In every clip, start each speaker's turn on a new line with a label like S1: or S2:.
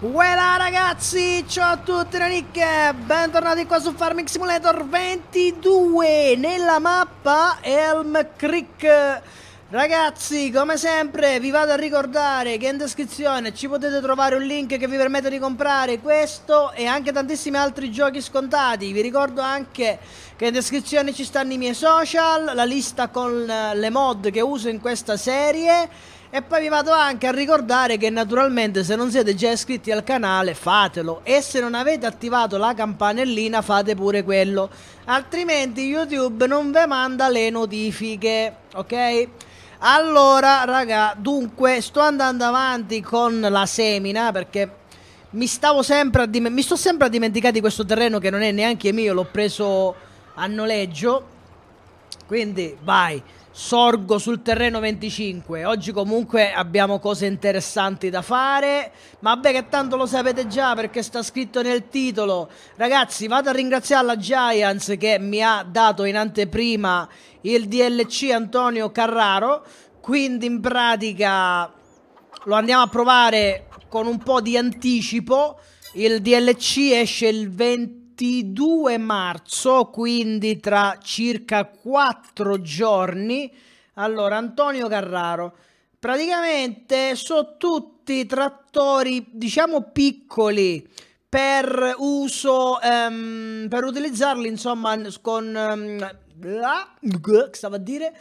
S1: Voilà ragazzi, ciao a tutti Ranic, bentornati qua su Farming Simulator 22 nella mappa Elm Creek Ragazzi, come sempre vi vado a ricordare che in descrizione ci potete trovare un link che vi permette di comprare questo e anche tantissimi altri giochi scontati Vi ricordo anche che in descrizione ci stanno i miei social, la lista con le mod che uso in questa serie e poi vi vado anche a ricordare che naturalmente se non siete già iscritti al canale fatelo e se non avete attivato la campanellina fate pure quello, altrimenti YouTube non vi manda le notifiche, ok? Allora raga, dunque sto andando avanti con la semina perché mi, stavo sempre a mi sto sempre a dimenticare di questo terreno che non è neanche mio, l'ho preso a noleggio, quindi vai. Sorgo sul terreno 25. Oggi comunque abbiamo cose interessanti da fare, ma vabbè che tanto lo sapete già perché sta scritto nel titolo. Ragazzi, vado a ringraziare la Giants che mi ha dato in anteprima il DLC Antonio Carraro, quindi in pratica lo andiamo a provare con un po' di anticipo. Il DLC esce il 20 22 marzo, quindi tra circa quattro giorni. Allora, Antonio Carraro, praticamente sono tutti trattori, diciamo piccoli, per uso, ehm, per utilizzarli, insomma, con... Ehm, bla, stavo a dire...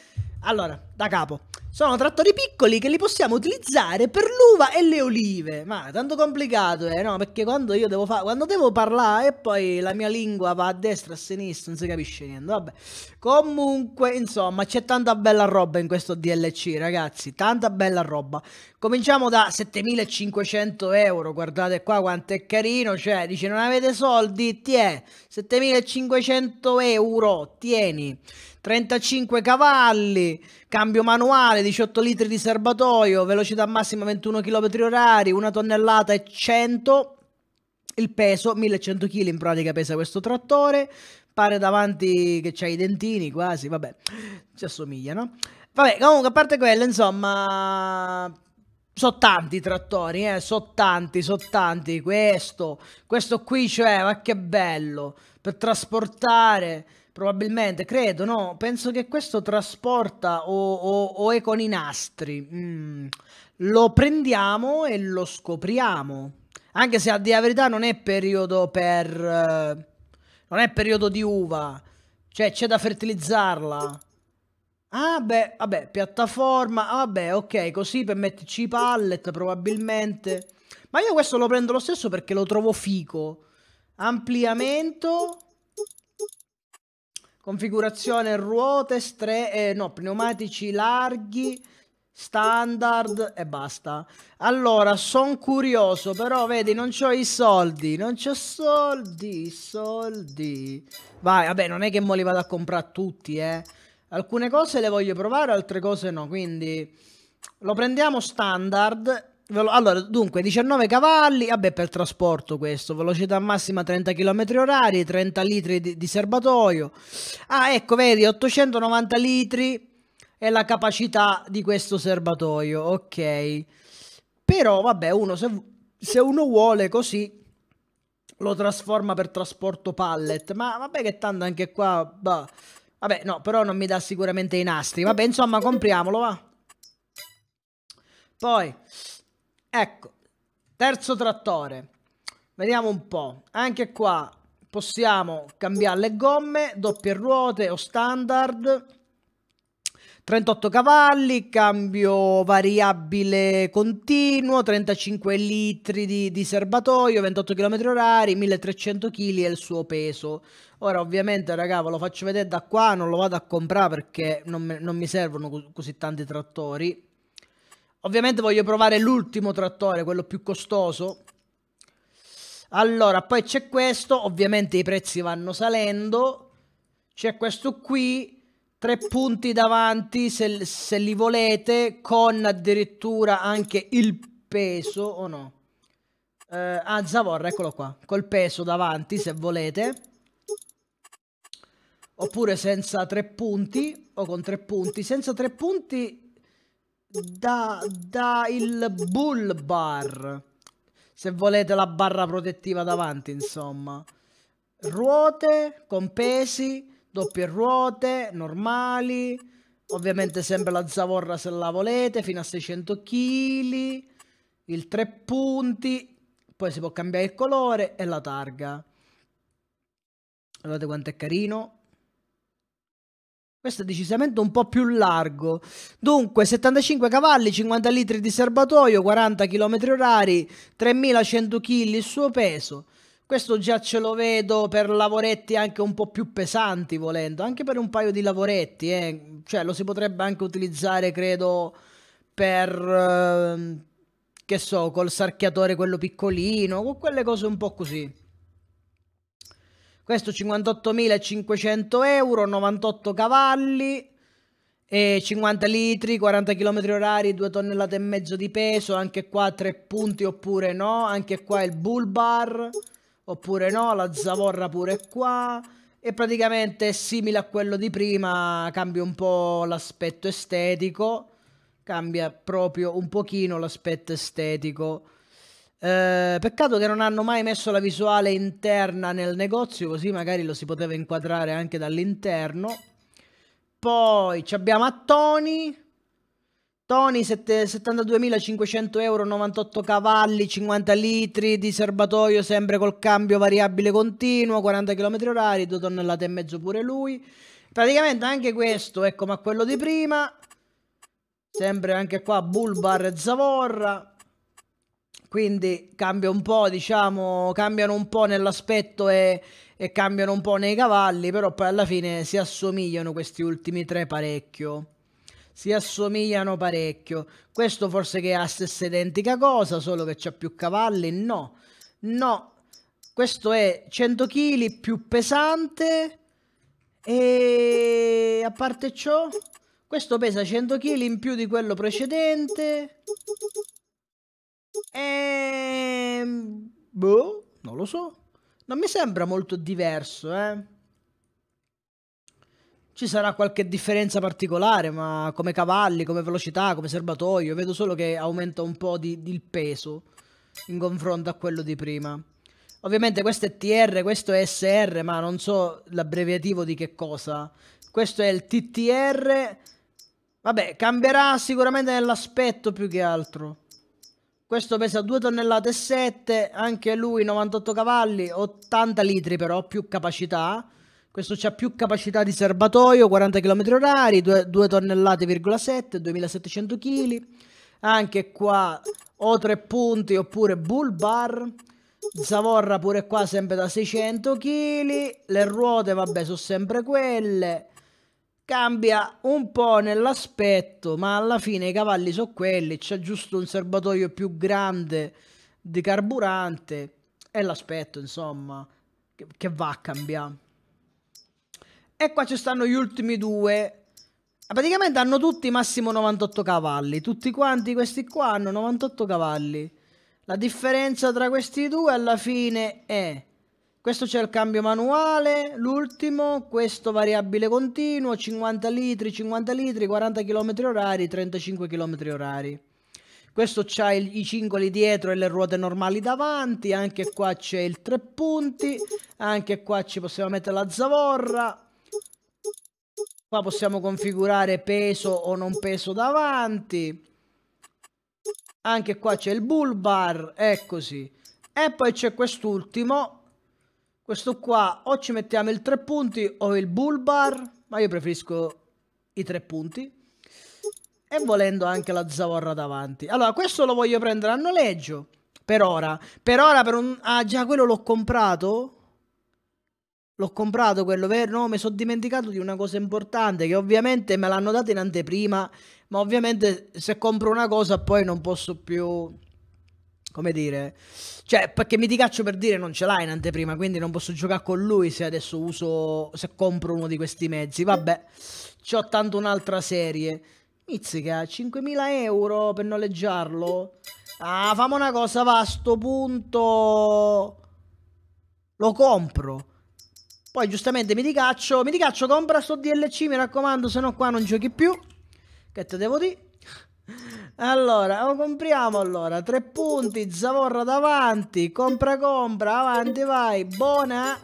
S1: Allora, da capo. Sono trattori piccoli che li possiamo utilizzare per l'uva e le olive. Ma è tanto complicato, eh, no? Perché quando io devo fare... Quando devo parlare e poi la mia lingua va a destra, a sinistra, non si capisce niente, vabbè. Comunque, insomma, c'è tanta bella roba in questo DLC, ragazzi. Tanta bella roba. Cominciamo da 7500 euro, guardate qua quanto è carino, cioè dice non avete soldi, ti è 7500 euro, tieni 35 cavalli, cambio manuale, 18 litri di serbatoio, velocità massima 21 km h una tonnellata e 100 il peso, 1100 kg in pratica pesa questo trattore, pare davanti che c'ha i dentini quasi, vabbè, ci assomiglia, no? Vabbè, comunque a parte quello, insomma, So tanti trattori, eh, so tanti, so tanti. Questo, questo qui, cioè, ma che bello. Per trasportare, probabilmente, credo, no? Penso che questo trasporta o, o, o è con i nastri. Mm. Lo prendiamo e lo scopriamo. Anche se a dire la verità non è periodo per... Eh, non è periodo di uva. Cioè, c'è da fertilizzarla. Ah, beh, vabbè, piattaforma. Ah, vabbè, ok, così per metterci i pallet probabilmente. Ma io questo lo prendo lo stesso perché lo trovo fico. Ampliamento. Configurazione ruote, stre eh, no, pneumatici larghi, standard e basta. Allora, sono curioso, però vedi, non ho i soldi, non ho soldi, soldi. Vai, vabbè, non è che mo li vado a comprare tutti, eh. Alcune cose le voglio provare, altre cose no, quindi lo prendiamo standard. Allora, dunque, 19 cavalli, vabbè per trasporto questo, velocità massima 30 km h 30 litri di, di serbatoio. Ah, ecco, vedi, 890 litri è la capacità di questo serbatoio, ok. Però, vabbè, uno se, se uno vuole così lo trasforma per trasporto pallet, ma vabbè che tanto anche qua... Bah, Vabbè, no, però non mi dà sicuramente i nastri. Vabbè, insomma, compriamolo, va. Poi, ecco, terzo trattore. Vediamo un po'. Anche qua possiamo cambiare le gomme, doppie ruote o standard. 38 cavalli, cambio variabile continuo, 35 litri di, di serbatoio, 28 km orari, 1300 kg è il suo peso. Ora ovviamente raga ve lo faccio vedere da qua, non lo vado a comprare perché non, me, non mi servono così tanti trattori. Ovviamente voglio provare l'ultimo trattore, quello più costoso. Allora, poi c'è questo, ovviamente i prezzi vanno salendo. C'è questo qui, tre punti davanti se, se, li volete con addirittura anche il peso o no eh, ah Zavorra eccolo qua col peso davanti se volete oppure senza tre punti o con tre punti senza tre punti da, da il bull bar se volete la barra protettiva davanti insomma ruote con pesi doppie ruote, normali, ovviamente sempre la zavorra se la volete, fino a 600 kg, il 3 punti, poi si può cambiare il colore e la targa. Guardate quanto è carino. Questo è decisamente un po' più largo. Dunque, 75 cavalli, 50 litri di serbatoio, 40 km orari, 3100 kg il suo peso. Questo già ce lo vedo per lavoretti anche un po' più pesanti volendo, anche per un paio di lavoretti, eh. cioè lo si potrebbe anche utilizzare credo per, eh, che so, col sarchiatore quello piccolino, con quelle cose un po' così. Questo 58.500 euro, 98 cavalli, e 50 litri, 40 km orari, 2 tonnellate e mezzo di peso, anche qua 3 punti oppure no, anche qua il bull bar oppure no, la zavorra pure qua e praticamente è simile a quello di prima, cambia un po' l'aspetto estetico, cambia proprio un pochino l'aspetto estetico. Eh, peccato che non hanno mai messo la visuale interna nel negozio, così magari lo si poteva inquadrare anche dall'interno. Poi ci abbiamo a Tony... Tony 72.500 euro, 98 cavalli, 50 litri di serbatoio sempre col cambio variabile continuo, 40 km orari, 2 tonnellate e mezzo pure lui. Praticamente anche questo è come ecco, quello di prima, sempre anche qua Bulbar e Zavorra. Quindi cambia un po', diciamo, cambiano un po' nell'aspetto e, e cambiano un po' nei cavalli, però poi alla fine si assomigliano questi ultimi tre parecchio si assomigliano parecchio. Questo forse che è la stessa identica cosa, solo che c'ha più cavalli? No, no. Questo è 100 kg più pesante e a parte ciò, questo pesa 100 kg in più di quello precedente. E... Boh, non lo so. Non mi sembra molto diverso, eh ci sarà qualche differenza particolare, ma come cavalli, come velocità, come serbatoio, vedo solo che aumenta un po' di, il peso in confronto a quello di prima. Ovviamente questo è TR, questo è SR, ma non so l'abbreviativo di che cosa. Questo è il TTR. Vabbè, cambierà sicuramente nell'aspetto più che altro. Questo pesa 2 tonnellate e 7, anche lui 98 cavalli, 80 litri però, più capacità. Questo c'ha più capacità di serbatoio, 40 km orari, 2, 2 tonnellate,7, 2700 kg. Anche qua o tre punti oppure bull bar. Zavorra pure qua sempre da 600 kg. Le ruote vabbè sono sempre quelle. Cambia un po' nell'aspetto, ma alla fine i cavalli sono quelli. C'è giusto un serbatoio più grande di carburante e l'aspetto insomma che va a cambiare. E qua ci stanno gli ultimi due. Praticamente hanno tutti massimo 98 cavalli. Tutti quanti questi qua hanno 98 cavalli. La differenza tra questi due alla fine è... Questo c'è il cambio manuale, l'ultimo, questo variabile continuo, 50 litri, 50 litri, 40 km orari, 35 km orari. Questo c'ha i cingoli dietro e le ruote normali davanti, anche qua c'è il tre punti, anche qua ci possiamo mettere la zavorra, Qua possiamo configurare peso o non peso davanti. Anche qua c'è il bull bar, eccoci. E poi c'è quest'ultimo. Questo qua o ci mettiamo il tre punti o il bull bar, ma io preferisco i tre punti. E volendo anche la zavorra davanti. Allora, questo lo voglio prendere a noleggio per ora. Per ora per un... Ah, già quello l'ho comprato? L'ho comprato quello, vero? No, mi sono dimenticato di una cosa importante che ovviamente me l'hanno data in anteprima, ma ovviamente se compro una cosa poi non posso più... Come dire? Cioè, perché mi ti caccio per dire non ce l'hai in anteprima, quindi non posso giocare con lui se adesso uso... se compro uno di questi mezzi. Vabbè, ho tanto un'altra serie. Mizzica, 5.000 euro per noleggiarlo? Ah, famo una cosa, va, a sto punto... Lo compro. Poi giustamente mi ricaccio. Mi ricaccio, compra sto DLC, mi raccomando, se no qua non giochi più. Che te devo dire? Allora, lo oh, compriamo allora. Tre punti, Zavorra davanti. Compra, compra, avanti, vai. Buona.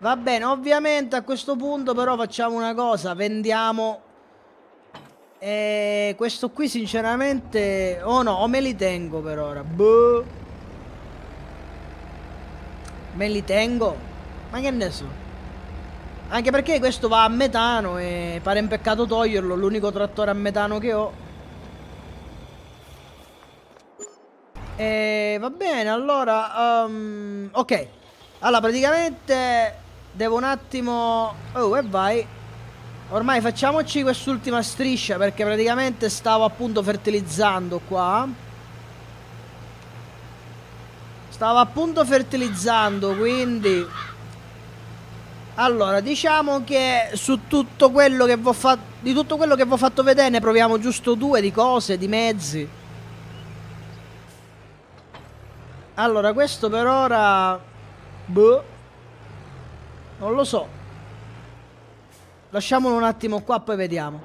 S1: Va bene, ovviamente a questo punto però facciamo una cosa. Vendiamo... E questo qui sinceramente... Oh no, o me li tengo per ora. Boh. Me li tengo. Ma che ne so. Anche perché questo va a metano e pare un peccato toglierlo, l'unico trattore a metano che ho. E va bene, allora... Um, ok. Allora, praticamente devo un attimo... Oh, e vai. Ormai facciamoci quest'ultima striscia perché praticamente stavo appunto fertilizzando qua. Stavo appunto fertilizzando, quindi... Allora, diciamo che su tutto quello che vi fatto di tutto quello che vi ho fatto vedere ne proviamo giusto due di cose, di mezzi. Allora, questo per ora boh. Non lo so. Lasciamolo un attimo qua, poi vediamo.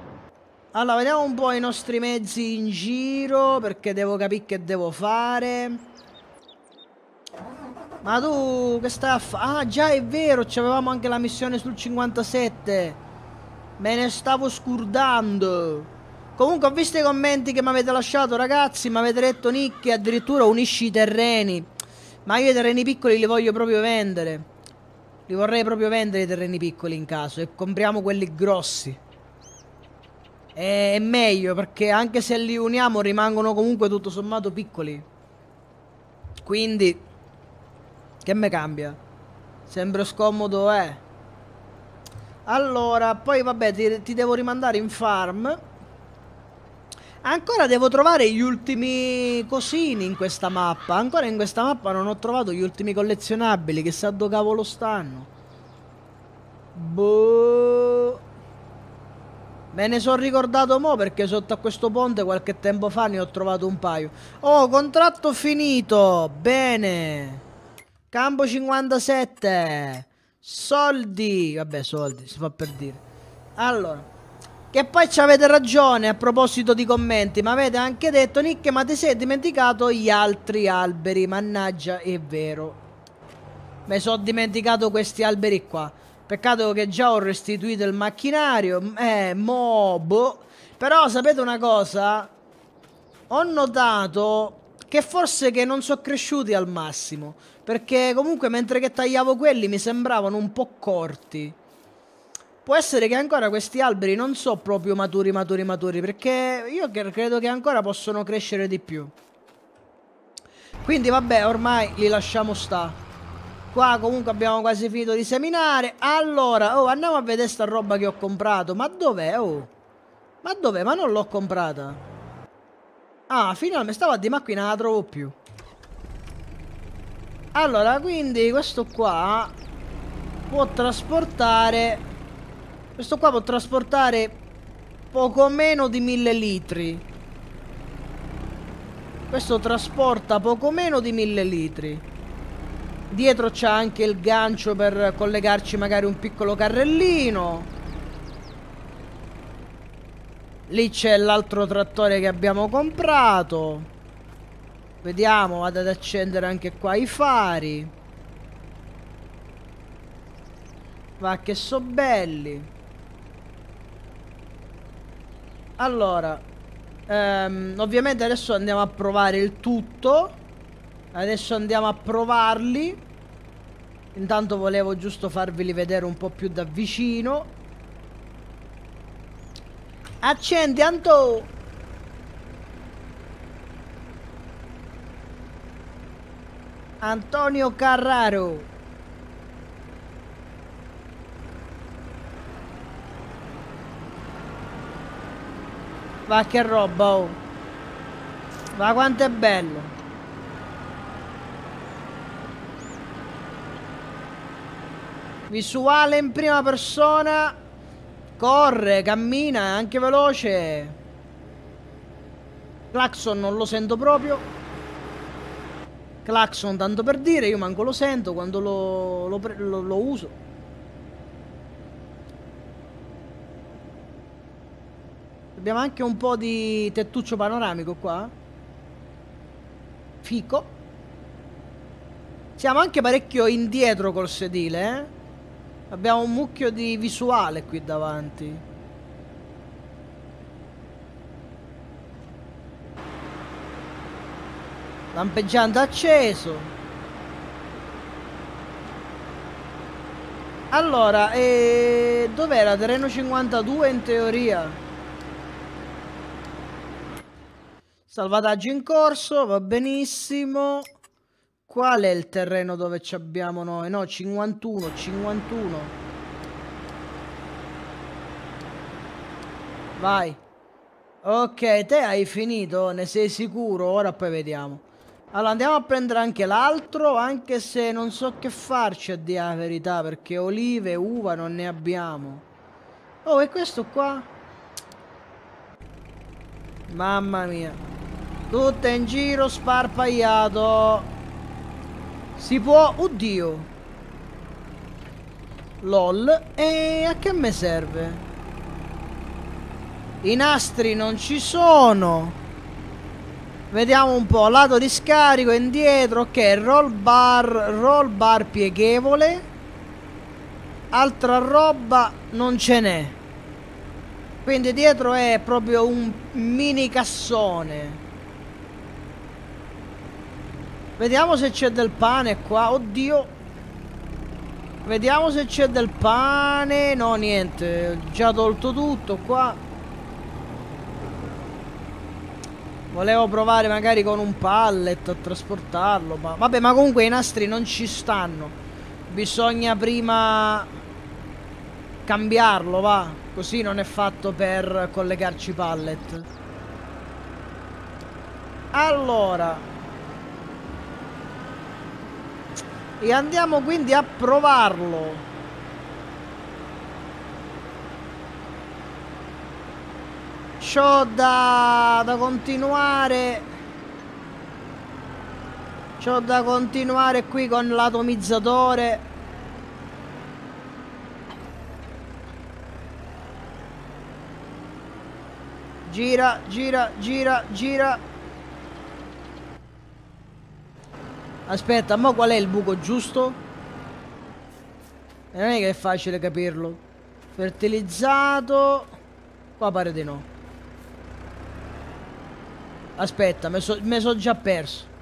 S1: Allora, vediamo un po' i nostri mezzi in giro, perché devo capire che devo fare. Ma tu che stai a fare? Ah già è vero, avevamo anche la missione sul 57. Me ne stavo scordando. Comunque ho visto i commenti che mi avete lasciato ragazzi, mi avete detto Nick addirittura unisci i terreni. Ma io i terreni piccoli li voglio proprio vendere. Li vorrei proprio vendere i terreni piccoli in caso e compriamo quelli grossi. È meglio perché anche se li uniamo rimangono comunque tutto sommato piccoli. Quindi che me cambia? Sembro scomodo, eh. Allora, poi vabbè, ti, ti devo rimandare in farm. Ancora devo trovare gli ultimi cosini in questa mappa. Ancora in questa mappa non ho trovato gli ultimi collezionabili. Chissà dove cavolo stanno. Boh. Me ne sono ricordato mo perché sotto a questo ponte qualche tempo fa ne ho trovato un paio. Oh, contratto finito. Bene. Bene. Campo 57. Soldi. Vabbè, soldi, si fa per dire. Allora. Che poi ci avete ragione a proposito di commenti, ma avete anche detto, Nick, ma ti sei dimenticato gli altri alberi. Mannaggia, è vero. Mi sono dimenticato questi alberi qua. Peccato che già ho restituito il macchinario. Eh, mo, boh. Però sapete una cosa? Ho notato che forse che non sono cresciuti al massimo, perché comunque mentre che tagliavo quelli mi sembravano un po' corti. Può essere che ancora questi alberi non sono proprio maturi, maturi, maturi, perché io credo che ancora possono crescere di più. Quindi vabbè, ormai li lasciamo sta. Qua comunque abbiamo quasi finito di seminare. Allora, oh, andiamo a vedere sta roba che ho comprato. Ma dov'è, oh? Ma dov'è? Ma non l'ho comprata. Ah, finalmente stava di macchina la trovo più. Allora, quindi questo qua può trasportare... Questo qua può trasportare poco meno di mille litri. Questo trasporta poco meno di mille litri. Dietro c'è anche il gancio per collegarci magari un piccolo carrellino. Lì c'è l'altro trattore che abbiamo comprato. Vediamo, vado ad accendere anche qua i fari. Va che so belli. Allora, ehm, ovviamente adesso andiamo a provare il tutto. Adesso andiamo a provarli. Intanto volevo giusto farveli vedere un po' più da vicino. Accendi, Anto! Antonio Carraro. Va che roba, oh. Va quanto è bello. Visuale in prima persona Corre, cammina, anche veloce. Claxon non lo sento proprio. Claxon tanto per dire, io manco lo sento quando lo, lo, lo, lo uso. Abbiamo anche un po' di tettuccio panoramico qua. Fico. Siamo anche parecchio indietro col sedile, eh. Abbiamo un mucchio di visuale qui davanti. Lampeggiante acceso. Allora, eh, dov'era? Terreno 52 in teoria. Salvataggio in corso, va benissimo. Qual è il terreno dove ci abbiamo noi? No, 51, 51. Vai. Ok, te hai finito, ne sei sicuro? Ora poi vediamo. Allora, andiamo a prendere anche l'altro, anche se non so che farci a dire la verità, perché olive, uva non ne abbiamo. Oh, e questo qua? Mamma mia. Tutto in giro sparpagliato. Si può... Oddio! LOL. E a che me serve? I nastri non ci sono. Vediamo un po', lato di scarico, indietro, ok, roll bar, roll bar pieghevole. Altra roba non ce n'è. Quindi dietro è proprio un mini cassone. Vediamo se c'è del pane qua. Oddio. Vediamo se c'è del pane. No, niente. Ho già tolto tutto qua. Volevo provare magari con un pallet a trasportarlo. Ma... Vabbè, ma comunque i nastri non ci stanno. Bisogna prima cambiarlo, va. Così non è fatto per collegarci pallet. Allora... e andiamo quindi a provarlo c'ho da, da continuare c'ho da continuare qui con l'atomizzatore gira gira gira gira Aspetta, ma qual è il buco giusto? E non è che è facile capirlo. Fertilizzato. Qua pare di no. Aspetta, me sono so già perso.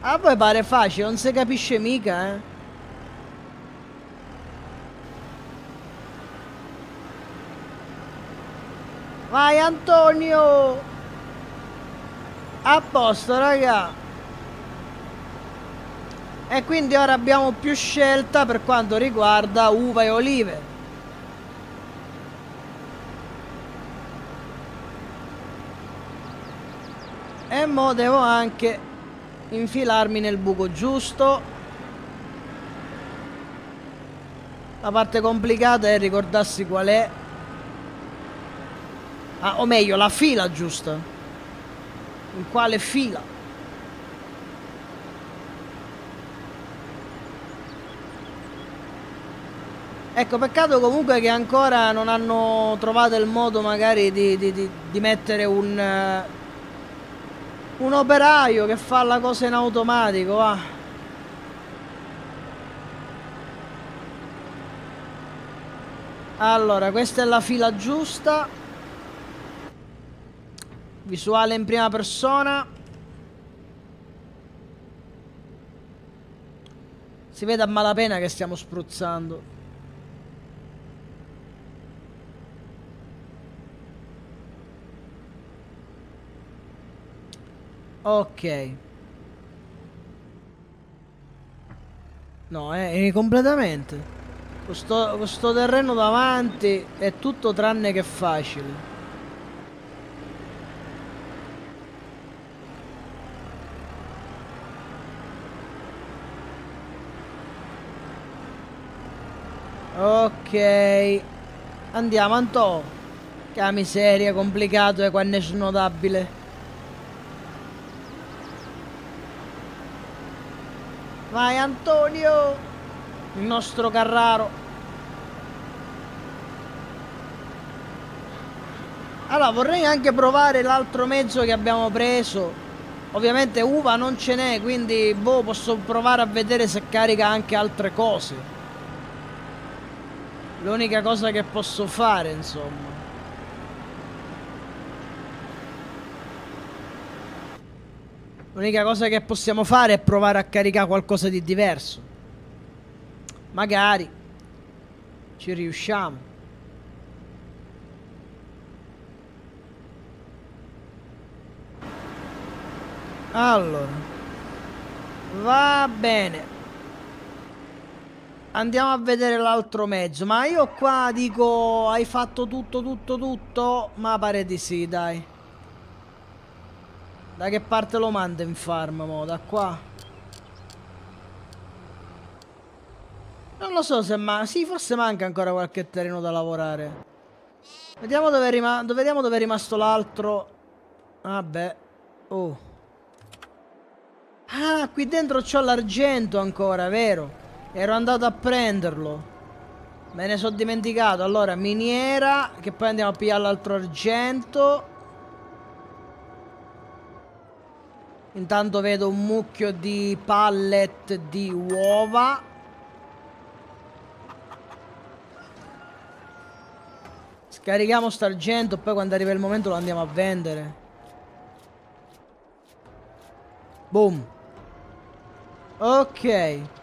S1: A ah, voi pare facile, non si capisce mica, eh. Vai Antonio! a posto raga e quindi ora abbiamo più scelta per quanto riguarda uva e olive e mo devo anche infilarmi nel buco giusto la parte complicata è ricordarsi qual è ah, o meglio la fila giusta in quale fila. Ecco, peccato comunque che ancora non hanno trovato il modo magari di, di, di, di mettere un, eh, un operaio che fa la cosa in automatico, va. Allora, questa è la fila giusta. Visuale in prima persona. Si vede a malapena che stiamo spruzzando. Ok. No, eh, eh completamente. Questo, questo terreno davanti è tutto tranne che facile. Ok. Andiamo, Antò. Che miseria, complicato è eh, quando sono dabile. Vai, Antonio! Il nostro Carraro. Allora, vorrei anche provare l'altro mezzo che abbiamo preso. Ovviamente uva non ce n'è, quindi boh, posso provare a vedere se carica anche altre cose. L'unica cosa che posso fare, insomma. L'unica cosa che possiamo fare è provare a caricare qualcosa di diverso. Magari ci riusciamo. Allora, va bene. Andiamo a vedere l'altro mezzo. Ma io qua dico, hai fatto tutto, tutto, tutto? Ma pare di sì, dai. Da che parte lo mando in farm, mo? Da qua? Non lo so se ma... Sì, forse manca ancora qualche terreno da lavorare. Vediamo dove è, rima... dove, vediamo dove è rimasto l'altro. Vabbè. Ah, oh. Ah, qui dentro c'ho l'argento ancora, vero? Ero andato a prenderlo. Me ne sono dimenticato. Allora, miniera, che poi andiamo a pigliare l'altro argento. Intanto vedo un mucchio di pallet di uova. Scarichiamo st'argento, poi quando arriva il momento lo andiamo a vendere. Boom. Ok.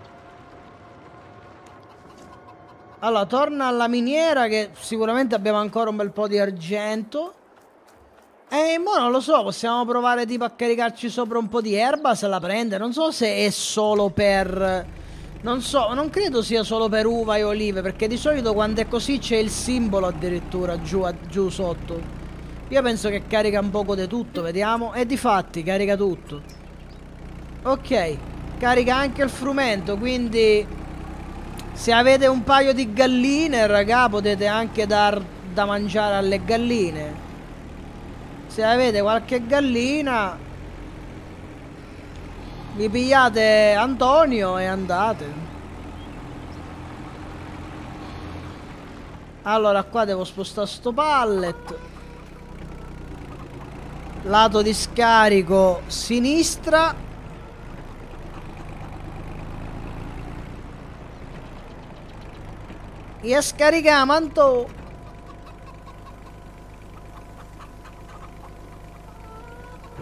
S1: Allora, torna alla miniera che sicuramente abbiamo ancora un bel po' di argento. E mo non lo so, possiamo provare tipo a caricarci sopra un po' di erba se la prende. Non so se è solo per... Non so, non credo sia solo per uva e olive, perché di solito quando è così c'è il simbolo addirittura giù, a, giù sotto. Io penso che carica un poco di tutto, vediamo. E di fatti carica tutto. Ok, carica anche il frumento, quindi se avete un paio di galline, raga, potete anche dar da mangiare alle galline. Se avete qualche gallina, vi pigliate Antonio e andate. Allora, qua devo spostare sto pallet. Lato di scarico sinistra. Yeskari Gamanto.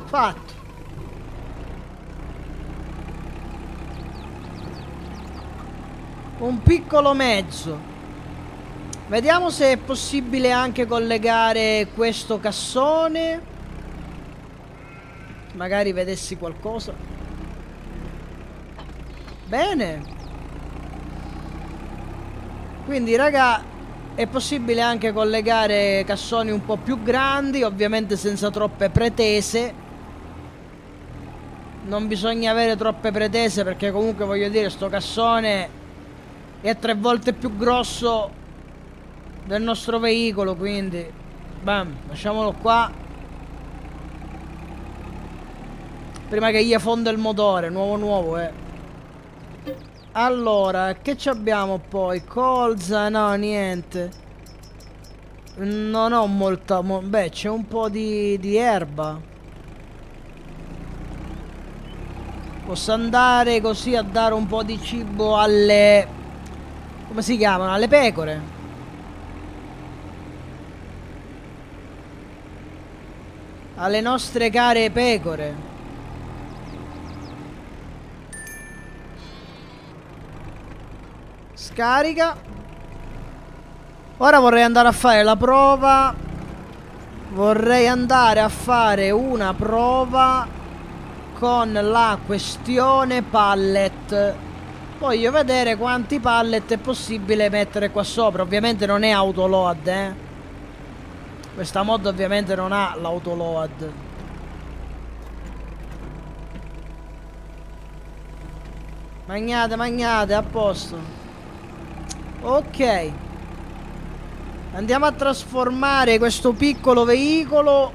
S1: Fatto. Un piccolo mezzo. Vediamo se è possibile anche collegare questo cassone. Magari vedessi qualcosa. Bene. Quindi raga è possibile anche collegare cassoni un po' più grandi, ovviamente senza troppe pretese. Non bisogna avere troppe pretese perché comunque voglio dire sto cassone è tre volte più grosso del nostro veicolo, quindi bam, lasciamolo qua. Prima che gli affonda il motore, nuovo nuovo, eh. Allora, che ci abbiamo poi? Colza? No, niente. Non ho molta... Mo beh, c'è un po' di, di erba. Posso andare così a dare un po' di cibo alle... Come si chiamano? Alle pecore. Alle nostre care pecore. Scarica. Ora vorrei andare a fare la prova. Vorrei andare a fare una prova con la questione pallet. Voglio vedere quanti pallet è possibile mettere qua sopra. Ovviamente non è autoload, eh. Questa mod ovviamente non ha l'autoload. Magnate, magnate, a posto. Ok. Andiamo a trasformare questo piccolo veicolo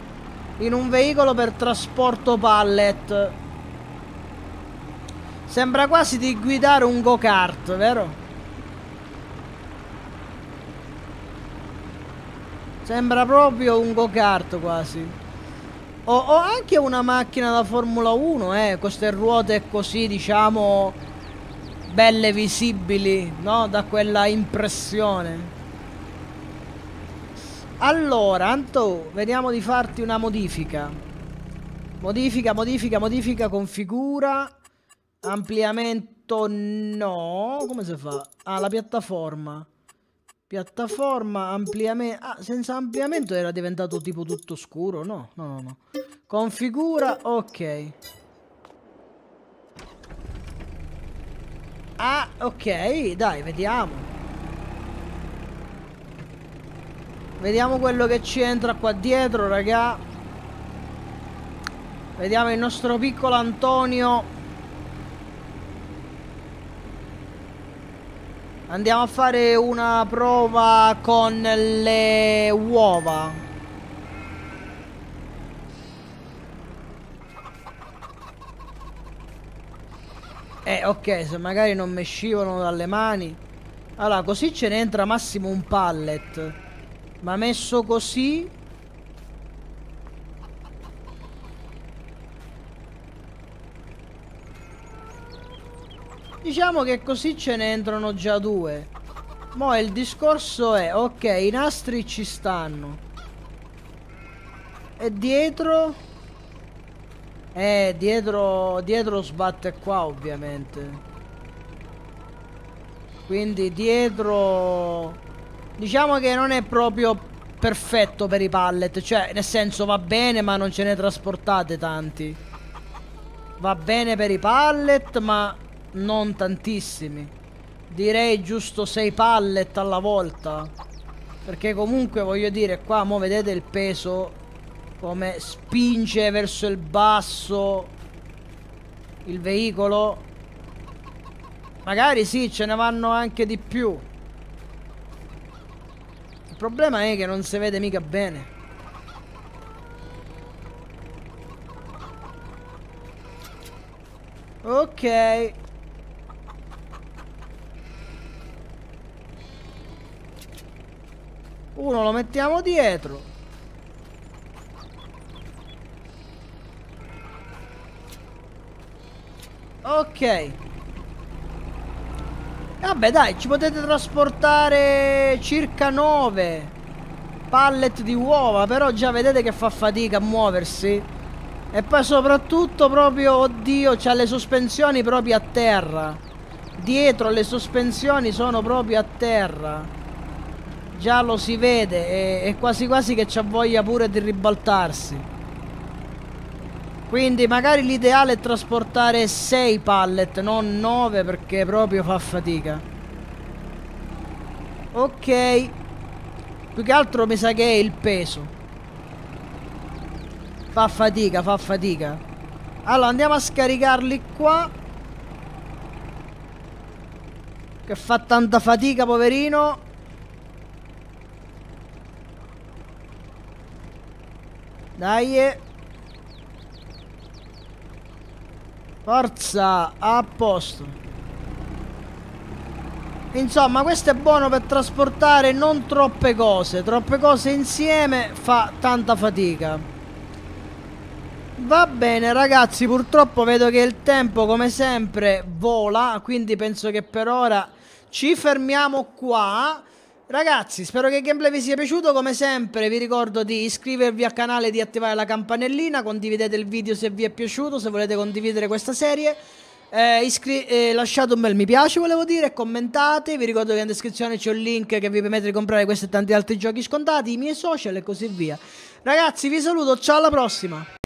S1: in un veicolo per trasporto pallet. Sembra quasi di guidare un go-kart, vero? Sembra proprio un go-kart quasi. Ho, anche una macchina da Formula 1, eh, con queste ruote così, diciamo, belle visibili, no? Da quella impressione. Allora, Anto, vediamo di farti una modifica. Modifica, modifica, modifica, configura. Ampliamento no. Come si fa? Ah, la piattaforma. Piattaforma, ampliamento. Ah, senza ampliamento era diventato tipo tutto scuro. No, no, no, no. Configura, ok. Ah, ok, dai, vediamo. Vediamo quello che ci entra qua dietro, raga. Vediamo il nostro piccolo Antonio. Andiamo a fare una prova con le uova. Eh, ok, se magari non mi scivolano dalle mani. Allora, così ce ne entra massimo un pallet. Ma messo così... Diciamo che così ce ne entrano già due. Mo' il discorso è, ok, i nastri ci stanno. E dietro... Eh, dietro, dietro sbatte qua ovviamente. Quindi dietro... Diciamo che non è proprio perfetto per i pallet. Cioè, nel senso va bene, ma non ce ne trasportate tanti. Va bene per i pallet, ma non tantissimi. Direi giusto 6 pallet alla volta. Perché comunque voglio dire, qua mo vedete il peso come spinge verso il basso il veicolo. Magari sì, ce ne vanno anche di più. Il problema è che non si vede mica bene. Ok. Uno lo mettiamo dietro. Ok. Vabbè dai, ci potete trasportare circa 9 pallet di uova, però già vedete che fa fatica a muoversi. E poi soprattutto proprio, oddio, c'ha le sospensioni proprio a terra. Dietro le sospensioni sono proprio a terra. Già lo si vede e, quasi quasi che c'ha voglia pure di ribaltarsi. Quindi magari l'ideale è trasportare 6 pallet, non 9 perché proprio fa fatica. Ok. Più che altro mi sa che è il peso. Fa fatica, fa fatica. Allora andiamo a scaricarli qua. Che fa tanta fatica, poverino. Dai. Eh. Forza, a posto. Insomma, questo è buono per trasportare non troppe cose. Troppe cose insieme fa tanta fatica. Va bene ragazzi, purtroppo vedo che il tempo come sempre vola, quindi penso che per ora ci fermiamo qua. Ragazzi, spero che il gameplay vi sia piaciuto, come sempre vi ricordo di iscrivervi al canale e di attivare la campanellina, condividete il video se vi è piaciuto, se volete condividere questa serie, eh, eh, lasciate un bel mi piace volevo dire, commentate, vi ricordo che in descrizione c'è un link che vi permette di comprare questi e tanti altri giochi scontati, i miei social e così via. Ragazzi, vi saluto, ciao alla prossima!